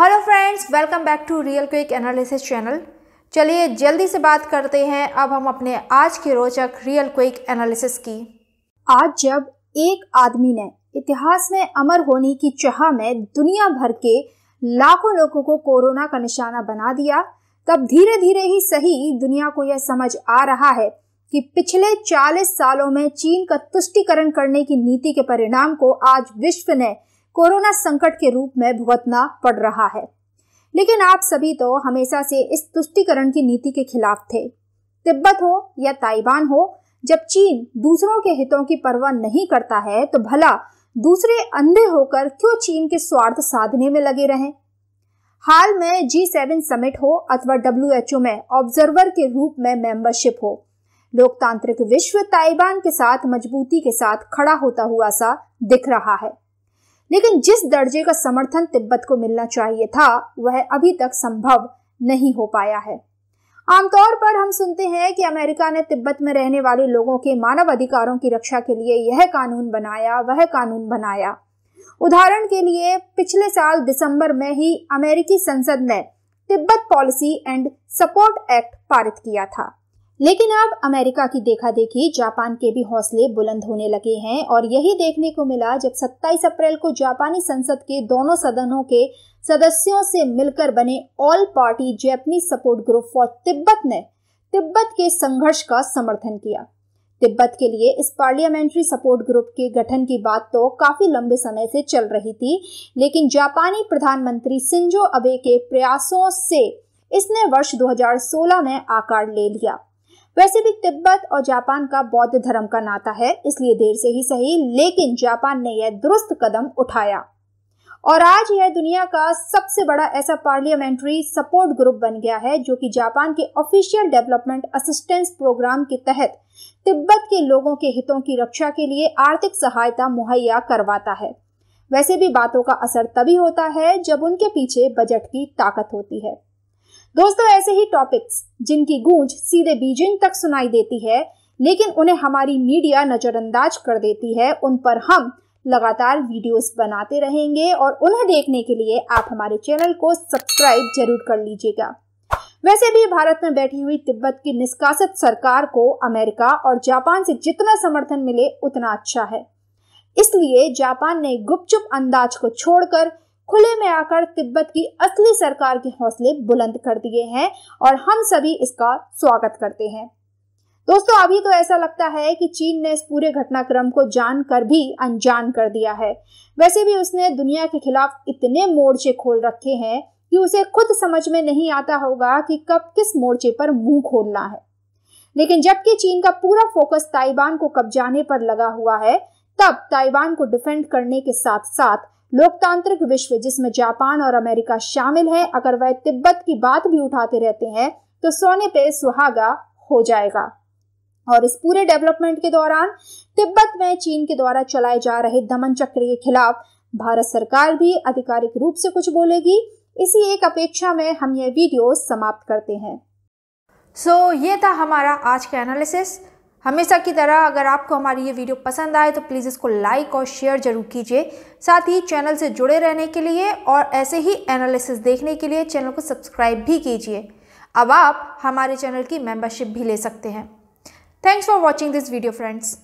hello friends welcome back to real quick analysis channel चलिए जल्दी से बात करते हैं अब हम अपने आज के रोचक रियल क्विक एनालिसिस की आज जब एक आदमी ने इतिहास में अमर होने की चाह में दुनिया भर के लाखों लोगों को कोरोना का निशाना बना दिया तब धीरे धीरे ही सही दुनिया को यह समझ आ रहा है कि पिछले 40 सालों में चीन का तुष्टिकरण करने की नीति के परिणाम को आज विश्व ने कोरोना संकट के रूप में भुगतना पड़ रहा है लेकिन आप सभी तो हमेशा से इस तुष्टिकरण की नीति के खिलाफ थे तिब्बत हो या ताइवान हो जब चीन दूसरों के हितों की परवाह नहीं करता है तो भला दूसरे अंधे होकर क्यों चीन के स्वार्थ साधने में लगे रहें हाल में जी सेवन समिट हो अथवा डब्ल्यू में ऑब्जर्वर के रूप में मेंबरशिप हो लोकतांत्रिक विश्व ताइवान के साथ मजबूती के साथ खड़ा होता हुआ सा दिख रहा है लेकिन जिस दर्जे का समर्थन तिब्बत को मिलना चाहिए था वह अभी तक संभव नहीं हो पाया है आमतौर पर हम सुनते हैं कि अमेरिका ने तिब्बत में रहने वाले लोगों के मानव अधिकारों की रक्षा के लिए यह कानून बनाया वह कानून बनाया उदाहरण के लिए पिछले साल दिसंबर में ही अमेरिकी संसद ने Tibet policy and support act पारित किया था लेकिन अब अमेरिका की देखा देखी जापान के भी हौसले बुलंद होने लगे हैं और यही देखने को मिला जब 27 अप्रैल को जापानी संसद के दोनों सदनों के सदस्यों से मिलकर बने all party Japanese support group for Tibet ने तिब्बत के संघर्ष का समर्थन किया तिब्बत के लिए इस पार्लियामेंट्री सपोर्ट ग्रुप के गठन की बात तो काफी लंबे समय से चल रही थी लेकिन जापानी प्रधानमंत्री सिंजो अबे के प्रयासों से इसने वर्ष 2016 में आकार ले लिया वैसे भी तिब्बत और जापान का बौद्ध धर्म का नाता है इसलिए देर से ही सही लेकिन जापान ने यह दुरुस्त कदम उठाया और आज यह दुनिया का सबसे बड़ा ऐसा पार्लियामेंट्री सपोर्ट ग्रुप बन गया है जो कि जापान के ऑफिशियल डेवलपमेंट असिस्टेंस प्रोग्राम के तहत तिब्बत के लोगों के हितों की रक्षा के लिए आर्थिक सहायता मुहैया करवाता है वैसे भी बातों का असर तभी होता है जब उनके पीछे बजट की ताकत होती है दोस्तों ऐसे ही टॉपिक्स जिनकी गूंज सीधे बीजिंग तक सुनाई देती है लेकिन उन्हें हमारी मीडिया नज़रअंदाज कर देती है उन पर हम लगातार वीडियोस बनाते रहेंगे और उन्हें देखने के लिए आप हमारे चैनल को सब्सक्राइब जरूर कर लीजिएगा वैसे भी भारत में बैठी हुई तिब्बत की निष्कासित सरकार को अमेरिका और जापान से जितना समर्थन मिले उतना अच्छा है इसलिए जापान ने गुपचुप अंदाज को छोड़कर खुले में आकर तिब्बत की असली सरकार के हौसले बुलंद कर दिए हैं और हम सभी इसका स्वागत करते हैं दोस्तों अभी तो ऐसा लगता है कि चीन ने इस पूरे घटनाक्रम को कर भी अनजान कर दिया है वैसे भी उसने दुनिया के खिलाफ इतने मोर्चे खोल रखे हैं कि उसे खुद समझ में नहीं आता होगा कि कब किस मोर्चे पर मुंह खोलना है लेकिन जबकि चीन का पूरा फोकस ताइवान को कब्जाने पर लगा हुआ है तब ताइवान को डिफेंड करने के साथ साथ लोकतांत्रिक विश्व जिसमें जापान और अमेरिका शामिल है अगर वह तिब्बत की बात भी उठाते रहते हैं तो सोने पे सुहागा हो जाएगा और इस पूरे डेवलपमेंट के दौरान तिब्बत में चीन के द्वारा चलाए जा रहे दमन चक्र के खिलाफ भारत सरकार भी आधिकारिक रूप से कुछ बोलेगी इसी एक अपेक्षा में हम यह वीडियो समाप्त करते हैं सो so, ये था हमारा आज का एनालिसिस हमेशा की तरह अगर आपको हमारी ये वीडियो पसंद आए तो प्लीज़ इसको लाइक और शेयर ज़रूर कीजिए साथ ही चैनल से जुड़े रहने के लिए और ऐसे ही एनालिसिस देखने के लिए चैनल को सब्सक्राइब भी कीजिए अब आप हमारे चैनल की मेंबरशिप भी ले सकते हैं thanks for watching this video friends